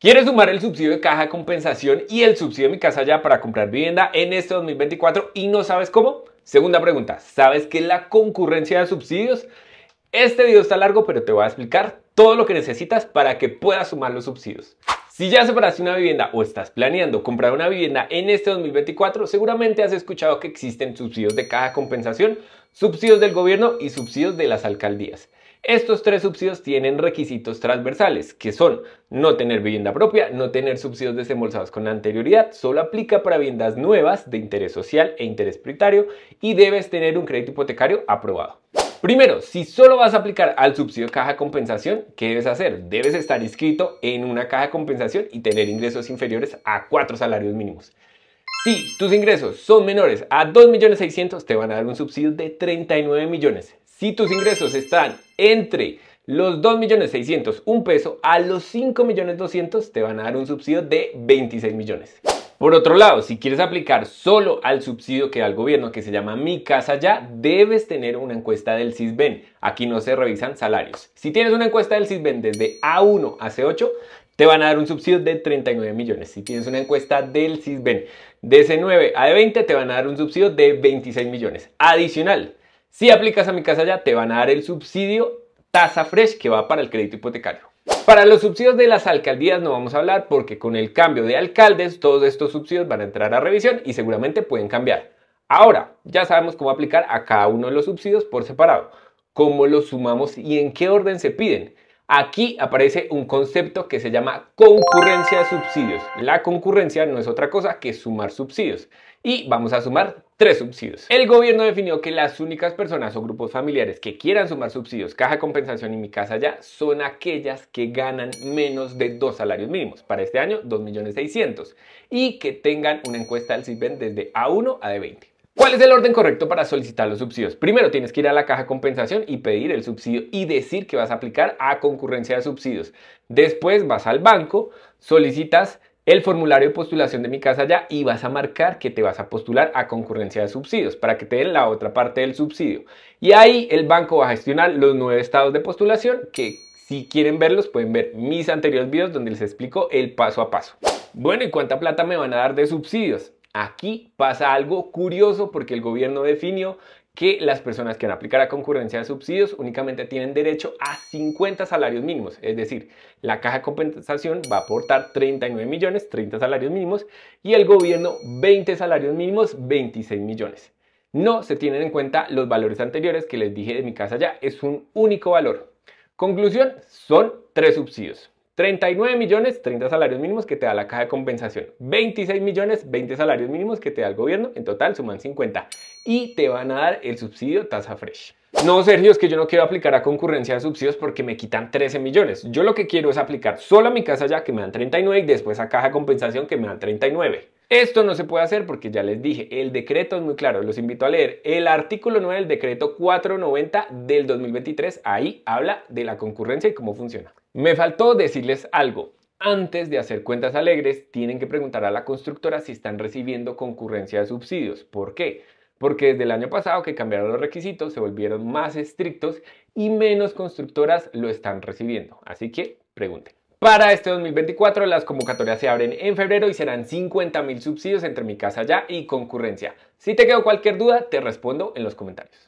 ¿Quieres sumar el subsidio de caja de compensación y el subsidio de mi casa ya para comprar vivienda en este 2024 y no sabes cómo. Segunda pregunta, ¿sabes qué es la concurrencia de subsidios? Este video está largo, pero te voy a explicar todo lo que necesitas para que puedas sumar los subsidios. Si ya separaste una vivienda o estás planeando comprar una vivienda en este 2024, seguramente has escuchado que existen subsidios de caja de compensación, subsidios del gobierno y subsidios de las alcaldías. Estos tres subsidios tienen requisitos transversales, que son no tener vivienda propia, no tener subsidios desembolsados con anterioridad, solo aplica para viviendas nuevas de interés social e interés prioritario y debes tener un crédito hipotecario aprobado. Primero, si solo vas a aplicar al subsidio caja compensación, ¿qué debes hacer? Debes estar inscrito en una caja compensación y tener ingresos inferiores a cuatro salarios mínimos. Si tus ingresos son menores a 2.600.000, te van a dar un subsidio de 39 millones. Si tus ingresos están entre los un peso a los 5.200.000 te van a dar un subsidio de 26 millones. Por otro lado, si quieres aplicar solo al subsidio que da el gobierno que se llama Mi Casa Ya, debes tener una encuesta del CISBEN. Aquí no se revisan salarios. Si tienes una encuesta del CISBEN desde A1 a C8, te van a dar un subsidio de 39 millones. Si tienes una encuesta del CISBEN de C9 a D20, te van a dar un subsidio de 26 millones. Adicional, si aplicas a mi casa ya, te van a dar el subsidio tasa fresh que va para el crédito hipotecario. Para los subsidios de las alcaldías no vamos a hablar porque con el cambio de alcaldes todos estos subsidios van a entrar a revisión y seguramente pueden cambiar. Ahora, ya sabemos cómo aplicar a cada uno de los subsidios por separado, cómo los sumamos y en qué orden se piden. Aquí aparece un concepto que se llama concurrencia de subsidios. La concurrencia no es otra cosa que sumar subsidios. Y vamos a sumar tres subsidios. El gobierno definió que las únicas personas o grupos familiares que quieran sumar subsidios, caja de compensación y mi casa ya, son aquellas que ganan menos de dos salarios mínimos. Para este año, 2.600.000. Y que tengan una encuesta al CIPEN desde A1 a D20. ¿Cuál es el orden correcto para solicitar los subsidios? Primero tienes que ir a la caja de compensación y pedir el subsidio y decir que vas a aplicar a concurrencia de subsidios. Después vas al banco, solicitas el formulario de postulación de mi casa ya y vas a marcar que te vas a postular a concurrencia de subsidios para que te den la otra parte del subsidio. Y ahí el banco va a gestionar los nueve estados de postulación que si quieren verlos pueden ver mis anteriores videos donde les explico el paso a paso. Bueno, ¿y cuánta plata me van a dar de subsidios? Aquí pasa algo curioso porque el gobierno definió que las personas que van a aplicar a concurrencia de subsidios únicamente tienen derecho a 50 salarios mínimos. Es decir, la caja de compensación va a aportar 39 millones, 30 salarios mínimos, y el gobierno 20 salarios mínimos, 26 millones. No se tienen en cuenta los valores anteriores que les dije de mi casa ya, es un único valor. Conclusión, son tres subsidios. 39 millones, 30 salarios mínimos que te da la caja de compensación. 26 millones, 20 salarios mínimos que te da el gobierno. En total suman 50. Y te van a dar el subsidio tasa fresh. No, Sergio, es que yo no quiero aplicar a concurrencia de subsidios porque me quitan 13 millones. Yo lo que quiero es aplicar solo a mi casa ya que me dan 39 y después a caja de compensación que me dan 39. Esto no se puede hacer porque ya les dije, el decreto es muy claro, los invito a leer el artículo 9 del decreto 490 del 2023, ahí habla de la concurrencia y cómo funciona. Me faltó decirles algo. Antes de hacer cuentas alegres, tienen que preguntar a la constructora si están recibiendo concurrencia de subsidios. ¿Por qué? Porque desde el año pasado que cambiaron los requisitos, se volvieron más estrictos y menos constructoras lo están recibiendo. Así que pregunten. Para este 2024 las convocatorias se abren en febrero y serán 50 mil subsidios entre Mi Casa Ya y Concurrencia. Si te quedó cualquier duda, te respondo en los comentarios.